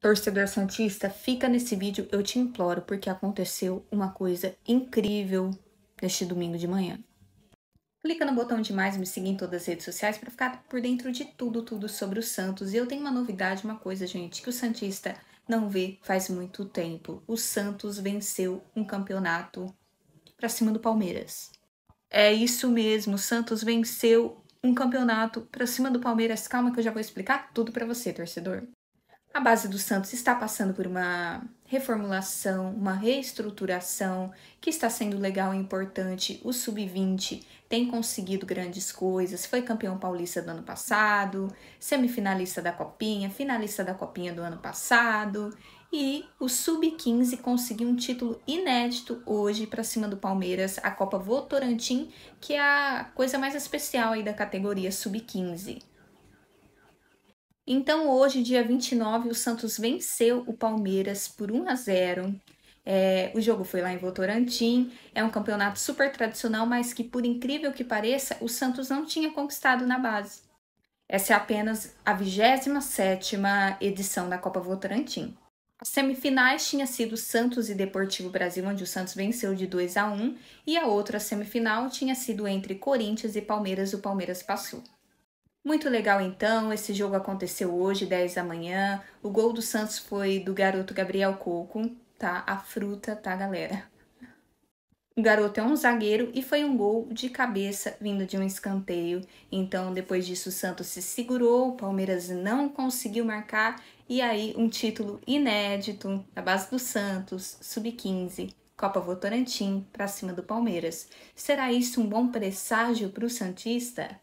torcedor Santista, fica nesse vídeo, eu te imploro, porque aconteceu uma coisa incrível neste domingo de manhã. Clica no botão de mais, me siga em todas as redes sociais para ficar por dentro de tudo, tudo sobre o Santos. E eu tenho uma novidade, uma coisa, gente, que o Santista não vê faz muito tempo. O Santos venceu um campeonato para cima do Palmeiras. É isso mesmo, o Santos venceu um campeonato para cima do Palmeiras. Calma que eu já vou explicar tudo para você, torcedor. A base do Santos está passando por uma reformulação, uma reestruturação que está sendo legal e importante. O sub-20 tem conseguido grandes coisas, foi campeão paulista do ano passado, semifinalista da Copinha, finalista da Copinha do ano passado, e o sub-15 conseguiu um título inédito hoje para cima do Palmeiras, a Copa Votorantim, que é a coisa mais especial aí da categoria sub-15. Então, hoje, dia 29, o Santos venceu o Palmeiras por 1 a 0. É, o jogo foi lá em Votorantim. É um campeonato super tradicional, mas que, por incrível que pareça, o Santos não tinha conquistado na base. Essa é apenas a 27 edição da Copa Votorantim. As semifinais tinha sido Santos e Deportivo Brasil, onde o Santos venceu de 2 a 1, e a outra semifinal tinha sido entre Corinthians e Palmeiras, o Palmeiras passou. Muito legal então, esse jogo aconteceu hoje, 10 da manhã. O gol do Santos foi do garoto Gabriel Coco, tá? A fruta, tá, galera? O garoto é um zagueiro e foi um gol de cabeça vindo de um escanteio. Então, depois disso, o Santos se segurou, o Palmeiras não conseguiu marcar e aí um título inédito na base do Santos, sub-15, Copa Votorantim, para cima do Palmeiras. Será isso um bom presságio para o Santista?